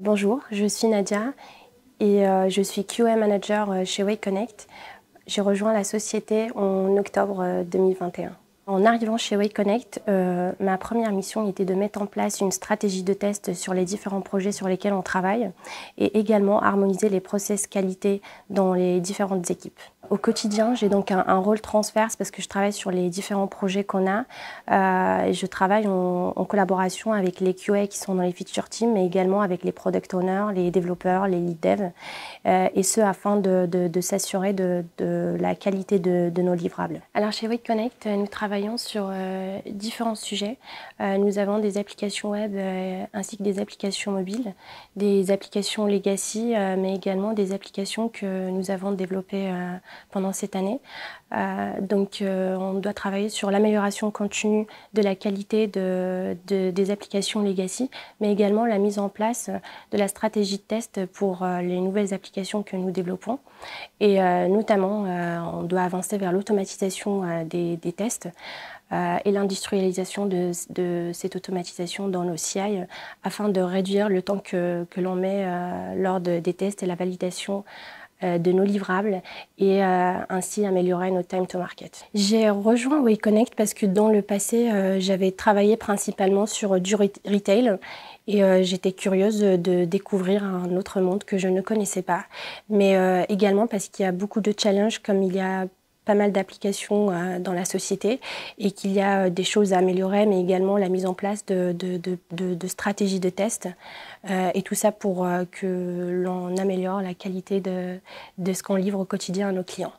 Bonjour, je suis Nadia et euh, je suis QA manager euh, chez WayConnect. J'ai rejoint la société en octobre 2021. Euh, en arrivant chez WayConnect, ma première mission était de mettre en place une stratégie de test sur les différents projets sur lesquels on travaille et également harmoniser les process qualité dans les différentes équipes. Au quotidien, j'ai donc un, rôle transverse parce que je travaille sur les différents projets qu'on a. Euh, je travaille en, collaboration avec les QA qui sont dans les feature teams, mais également avec les product owners, les développeurs, les lead devs, euh, et ce afin de, s'assurer de, la qualité de, nos livrables. Alors chez We Connect, euh, nous travaillons sur différents sujets. nous avons des applications web ainsi que des applications mobiles, des applications legacy, mais également des applications que nous avons développées pendant cette année. Euh, donc euh, on doit travailler sur l'amélioration continue de la qualité de, des applications legacy, mais également la mise en place de la stratégie de test pour euh, les nouvelles applications que nous développons. Et notamment, on doit avancer vers l'automatisation des, tests. et l'industrialisation de, cette automatisation dans nos CI afin de réduire le temps que, l'on met lors des tests et la validation euh, de nos livrables et euh, ainsi améliorer notre time to market. J'ai rejoint WayConnect parce que dans le passé, euh, j'avais travaillé principalement sur du retail et j'étais curieuse de, découvrir un autre monde que je ne connaissais pas. Mais également parce qu'il y a beaucoup de challenges, comme il y a pas mal d'applications euh, dans la société et qu'il y a euh, des choses à améliorer, mais également la mise en place de, de, stratégies de test. Euh, et tout ça pour que l'on améliore la qualité de ce qu'on livre au quotidien à nos clients.